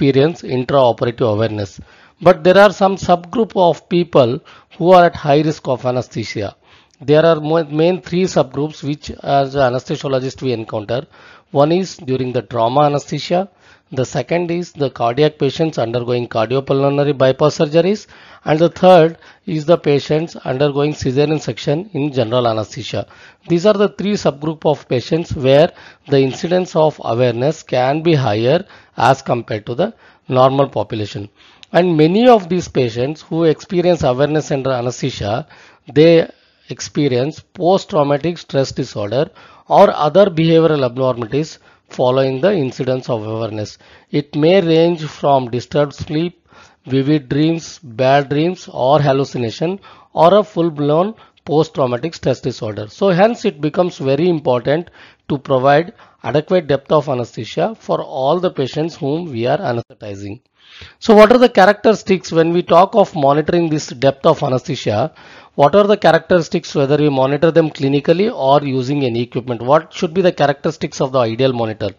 experience intraoperative awareness. But there are some subgroup of people who are at high risk of anesthesia. There are main three subgroups which as anesthesiologist we encounter. One is during the trauma anesthesia. The second is the cardiac patients undergoing cardiopulmonary bypass surgeries. And the third is the patients undergoing cesarean section in general anesthesia. These are the three subgroup of patients where the incidence of awareness can be higher as compared to the normal population. And many of these patients who experience awareness under anesthesia, they experience post-traumatic stress disorder or other behavioral abnormalities following the incidence of awareness. It may range from disturbed sleep, vivid dreams, bad dreams or hallucination or a full-blown post-traumatic stress disorder. So hence it becomes very important to provide adequate depth of anesthesia for all the patients whom we are anesthetizing. So what are the characteristics when we talk of monitoring this depth of anesthesia? What are the characteristics whether we monitor them clinically or using any equipment? What should be the characteristics of the ideal monitor?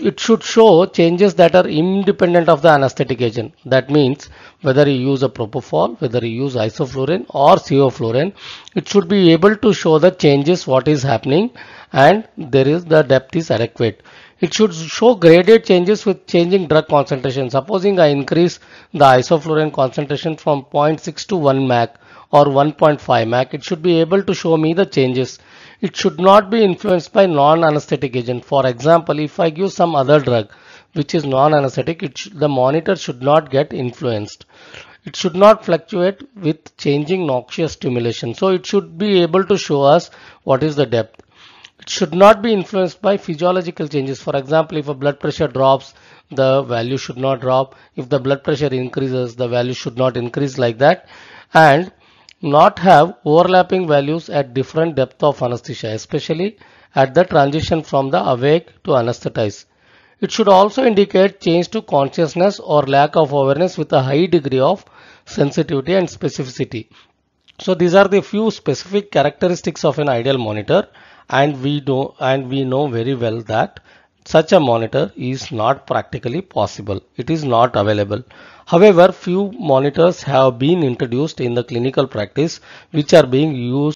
it should show changes that are independent of the anesthetic agent. That means whether you use a propofol, whether you use isoflurane or sevoflurane, it should be able to show the changes what is happening and there is the depth is adequate. It should show graded changes with changing drug concentration. Supposing I increase the isoflurane concentration from 0.6 to 1 mac, or 1.5 MAC. it should be able to show me the changes. It should not be influenced by non-anesthetic agent. For example, if I give some other drug which is non-anesthetic, the monitor should not get influenced. It should not fluctuate with changing noxious stimulation. So it should be able to show us what is the depth. It should not be influenced by physiological changes. For example, if a blood pressure drops, the value should not drop. If the blood pressure increases, the value should not increase like that. And not have overlapping values at different depth of anesthesia, especially at the transition from the awake to anesthetize. It should also indicate change to consciousness or lack of awareness with a high degree of sensitivity and specificity. So these are the few specific characteristics of an ideal monitor and we do and we know very well that such a monitor is not practically possible. It is not available. However, few monitors have been introduced in the clinical practice which are being used